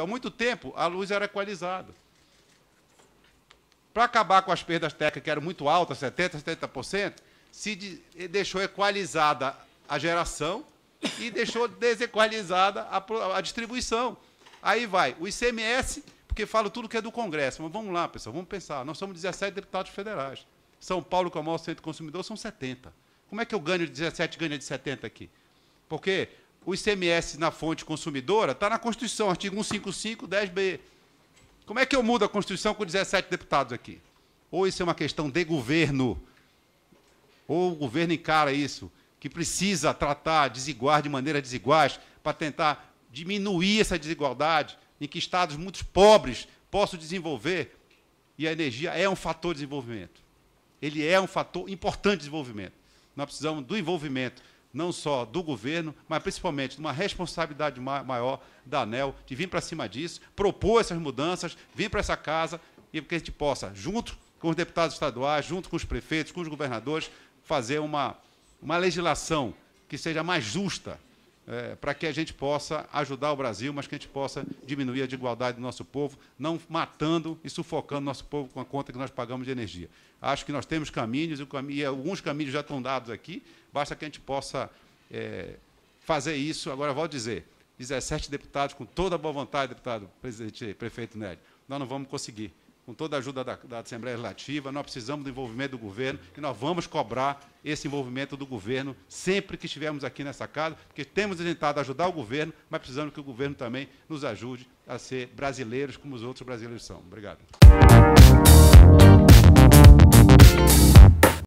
Há muito tempo, a luz era equalizada. Para acabar com as perdas técnicas, que eram muito altas, 70%, 70%, se de, eh, deixou equalizada a geração e deixou desequalizada a, a distribuição. Aí vai o ICMS, porque falo tudo que é do Congresso. Mas vamos lá, pessoal, vamos pensar. Nós somos 17 deputados federais. São Paulo, que é o maior centro consumidor, são 70. Como é que eu ganho de 17, ganha de 70 aqui? Porque o ICMS na fonte consumidora está na Constituição, artigo 155, 10B. Como é que eu mudo a Constituição com 17 deputados aqui? Ou isso é uma questão de governo, ou o governo encara isso, que precisa tratar desiguais de maneiras desiguais para tentar diminuir essa desigualdade em que estados muito pobres possam desenvolver, e a energia é um fator de desenvolvimento. Ele é um fator importante de desenvolvimento. Nós precisamos do envolvimento não só do governo, mas principalmente de uma responsabilidade maior da ANEL, de vir para cima disso, propor essas mudanças, vir para essa casa e que a gente possa, junto com os deputados estaduais, junto com os prefeitos, com os governadores, fazer uma, uma legislação que seja mais justa, é, para que a gente possa ajudar o Brasil, mas que a gente possa diminuir a desigualdade do nosso povo, não matando e sufocando nosso povo com a conta que nós pagamos de energia. Acho que nós temos caminhos, e alguns caminhos já estão dados aqui, basta que a gente possa é, fazer isso. Agora, vou dizer, 17 deputados, com toda a boa vontade, deputado, presidente, prefeito Nélio, nós não vamos conseguir com toda a ajuda da, da Assembleia Legislativa, nós precisamos do envolvimento do governo e nós vamos cobrar esse envolvimento do governo sempre que estivermos aqui nessa casa, porque temos tentado ajudar o governo, mas precisamos que o governo também nos ajude a ser brasileiros como os outros brasileiros são. Obrigado.